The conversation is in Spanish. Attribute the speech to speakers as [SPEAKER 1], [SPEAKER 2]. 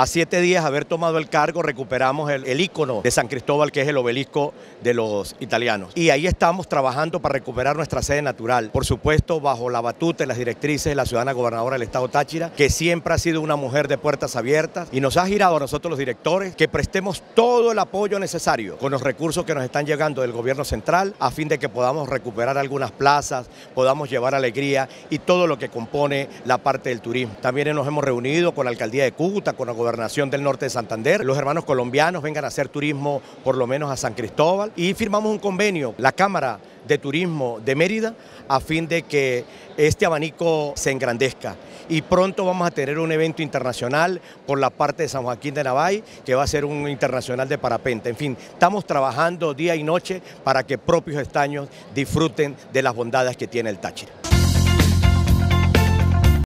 [SPEAKER 1] A siete días haber tomado el cargo, recuperamos el, el ícono de San Cristóbal, que es el obelisco de los italianos. Y ahí estamos trabajando para recuperar nuestra sede natural. Por supuesto, bajo la batuta de las directrices de la ciudadana gobernadora del Estado Táchira, que siempre ha sido una mujer de puertas abiertas y nos ha girado a nosotros los directores que prestemos todo el apoyo necesario con los recursos que nos están llegando del gobierno central a fin de que podamos recuperar algunas plazas, podamos llevar alegría y todo lo que compone la parte del turismo. También nos hemos reunido con la alcaldía de Cúcuta, con la gobernadora Gobernación del Norte de Santander, los hermanos colombianos vengan a hacer turismo por lo menos a San Cristóbal y firmamos un convenio, la Cámara de Turismo de Mérida, a fin de que este abanico se engrandezca. Y pronto vamos a tener un evento internacional por la parte de San Joaquín de Navay, que va a ser un internacional de parapente. En fin, estamos trabajando día y noche para que propios estaños disfruten de las bondades que tiene el Táchira.